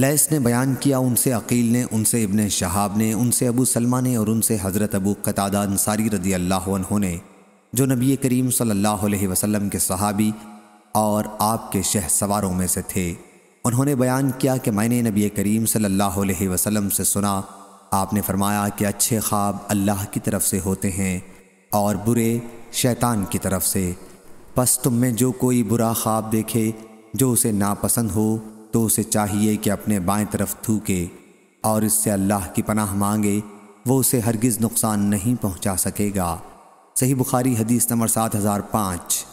lace ने बयान किया उनसे अकील ने उनसे इब्ने शहाब ने उनसे अबू सलमा ने और उनसे हज़रत अबू कतादा अंसारी रदी अल्लाह ने जो नबी करीम सल्लल्लाहु अलैहि वसल्लम के सहाबी और आपके शह सवारों में से थे उन्होंने बयान किया कि मैंने नबी करीम सल्लल्लाहु अलैहि वसल्लम से सुना आपने फरमाया कि अच्छे ख्वाब अल्लाह की तरफ से होते हैं और बुरे शैतान की तरफ से बस तुम में जो कोई बुरा ख्वाब देखे जो उसे नापसंद हो तो उसे चाहिए कि अपने बाएं तरफ थूके और इससे अल्लाह की पनाह मांगे वो उसे हरगिज़ नुकसान नहीं पहुंचा सकेगा सही बुखारी हदीस नंबर सात हज़ार पाँच